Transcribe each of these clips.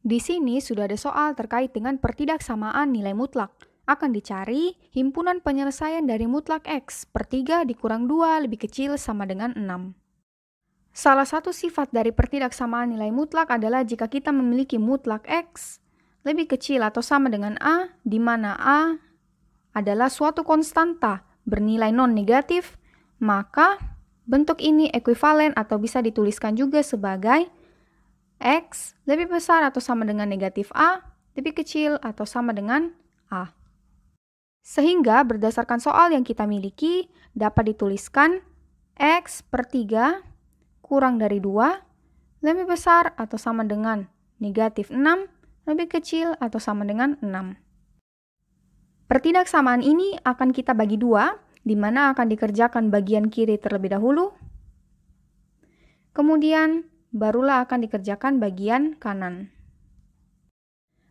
Di sini sudah ada soal terkait dengan pertidaksamaan nilai mutlak. Akan dicari himpunan penyelesaian dari mutlak X per 3 dikurang 2 lebih kecil sama dengan 6. Salah satu sifat dari pertidaksamaan nilai mutlak adalah jika kita memiliki mutlak X lebih kecil atau sama dengan A, di mana A adalah suatu konstanta bernilai non-negatif, maka bentuk ini ekuivalen atau bisa dituliskan juga sebagai X lebih besar atau sama dengan negatif A, lebih kecil atau sama dengan A. Sehingga berdasarkan soal yang kita miliki, dapat dituliskan X per 3 kurang dari 2 lebih besar atau sama dengan negatif 6 lebih kecil atau sama dengan 6. Pertidaksamaan ini akan kita bagi dua, di mana akan dikerjakan bagian kiri terlebih dahulu, kemudian barulah akan dikerjakan bagian kanan.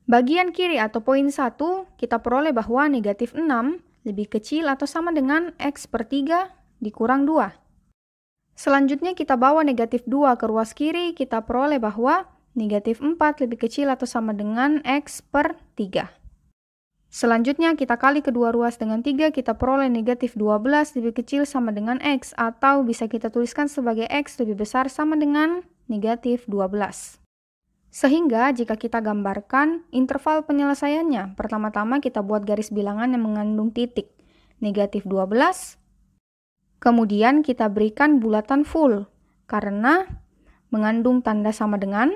Bagian kiri atau poin 1, kita peroleh bahwa negatif 6 lebih kecil atau sama dengan X per 3 dikurang 2. Selanjutnya kita bawa negatif 2 ke ruas kiri, kita peroleh bahwa negatif 4 lebih kecil atau sama dengan X per 3. Selanjutnya kita kali kedua ruas dengan 3, kita peroleh negatif 12 lebih kecil sama dengan X, atau bisa kita tuliskan sebagai X lebih besar sama dengan negatif 12. Sehingga jika kita gambarkan interval penyelesaiannya, pertama-tama kita buat garis bilangan yang mengandung titik, negatif 12, kemudian kita berikan bulatan full, karena mengandung tanda sama dengan,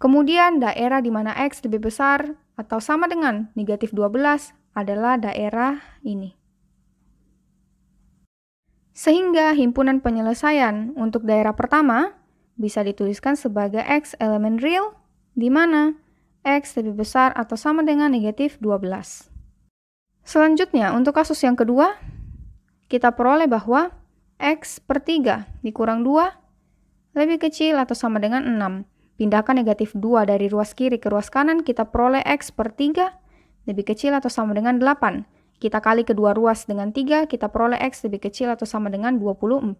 kemudian daerah di mana X lebih besar atau sama dengan negatif 12 adalah daerah ini. Sehingga himpunan penyelesaian untuk daerah pertama bisa dituliskan sebagai X elemen real, di mana X lebih besar atau sama dengan negatif 12. Selanjutnya, untuk kasus yang kedua, kita peroleh bahwa X per 3 dikurang 2 lebih kecil atau sama dengan 6. Pindahkan negatif 2 dari ruas kiri ke ruas kanan, kita peroleh X per 3 lebih kecil atau sama dengan 8. Kita kali kedua ruas dengan 3, kita peroleh X lebih kecil atau sama dengan 24.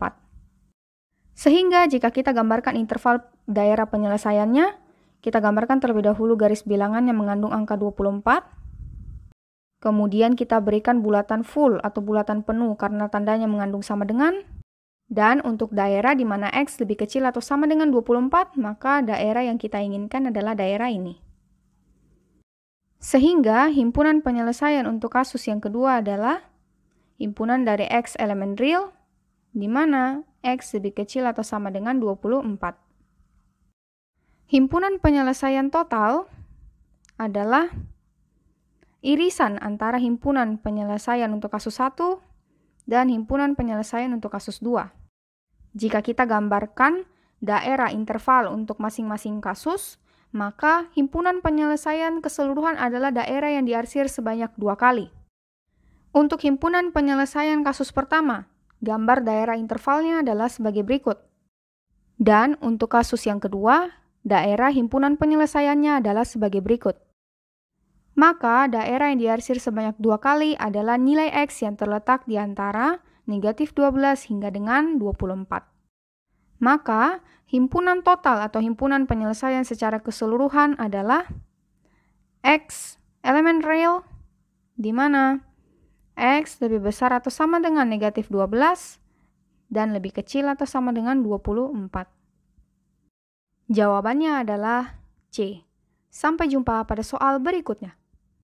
Sehingga jika kita gambarkan interval daerah penyelesaiannya, kita gambarkan terlebih dahulu garis bilangan yang mengandung angka 24. Kemudian kita berikan bulatan full atau bulatan penuh karena tandanya mengandung sama dengan. Dan untuk daerah di mana X lebih kecil atau sama dengan 24, maka daerah yang kita inginkan adalah daerah ini. Sehingga himpunan penyelesaian untuk kasus yang kedua adalah himpunan dari X elemen real, di mana X lebih kecil atau sama dengan 24. Himpunan penyelesaian total adalah irisan antara himpunan penyelesaian untuk kasus 1 dan himpunan penyelesaian untuk kasus 2. Jika kita gambarkan daerah interval untuk masing-masing kasus, maka himpunan penyelesaian keseluruhan adalah daerah yang diarsir sebanyak dua kali. Untuk himpunan penyelesaian kasus pertama, Gambar daerah intervalnya adalah sebagai berikut. Dan untuk kasus yang kedua, daerah himpunan penyelesaiannya adalah sebagai berikut. Maka daerah yang diarsir sebanyak dua kali adalah nilai X yang terletak di antara negatif 12 hingga dengan 24. Maka, himpunan total atau himpunan penyelesaian secara keseluruhan adalah X elemen real di mana X lebih besar atau sama dengan negatif 12 dan lebih kecil atau sama dengan 24. Jawabannya adalah C. Sampai jumpa pada soal berikutnya.